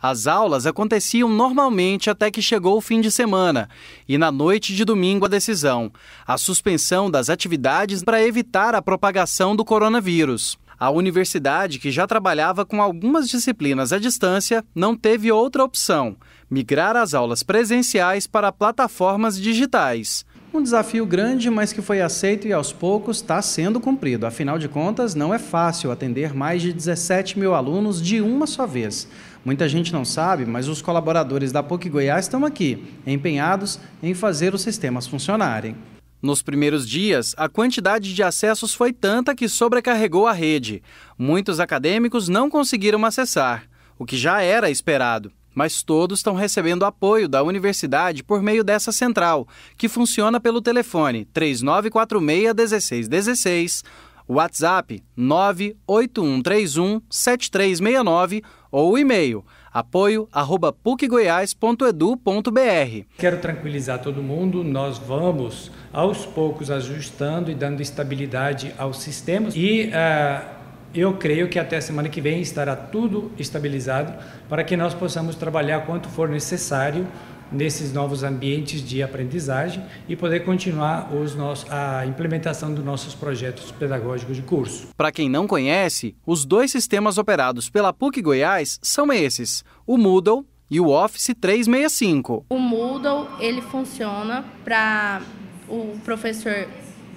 As aulas aconteciam normalmente até que chegou o fim de semana e na noite de domingo a decisão, a suspensão das atividades para evitar a propagação do coronavírus. A universidade, que já trabalhava com algumas disciplinas à distância, não teve outra opção: migrar as aulas presenciais para plataformas digitais. Um desafio grande, mas que foi aceito e aos poucos está sendo cumprido. Afinal de contas, não é fácil atender mais de 17 mil alunos de uma só vez. Muita gente não sabe, mas os colaboradores da PUC Goiás estão aqui, empenhados em fazer os sistemas funcionarem. Nos primeiros dias, a quantidade de acessos foi tanta que sobrecarregou a rede. Muitos acadêmicos não conseguiram acessar, o que já era esperado mas todos estão recebendo apoio da universidade por meio dessa central, que funciona pelo telefone 3946-1616, WhatsApp 98131 7369 ou e-mail apoio@pucgoiás.edu.br. Quero tranquilizar todo mundo, nós vamos aos poucos ajustando e dando estabilidade aos sistemas. e uh eu creio que até a semana que vem estará tudo estabilizado para que nós possamos trabalhar quanto for necessário nesses novos ambientes de aprendizagem e poder continuar nossos, a implementação dos nossos projetos pedagógicos de curso. Para quem não conhece, os dois sistemas operados pela PUC Goiás são esses: o Moodle e o Office 365. O Moodle ele funciona para o professor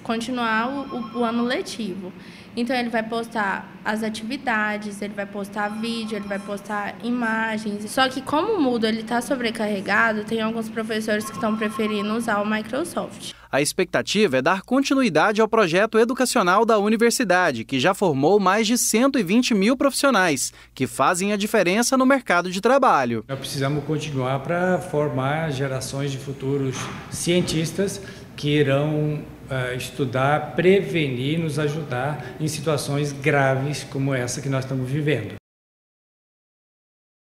continuar o, o, ano letivo. Então ele vai postar as atividades, ele vai postar vídeo, ele vai postar imagens. Só que como o Moodle ele está sobrecarregado, tem alguns professores que estão preferindo usar o Microsoft. A expectativa é dar continuidade ao projeto educacional da universidade, que já formou mais de 120 mil profissionais, que fazem a diferença no mercado de trabalho. Nós precisamos continuar para formar gerações de futuros cientistas que irão eh, estudar, prevenir, nos ajudar em situações graves como essa que nós estamos vivendo.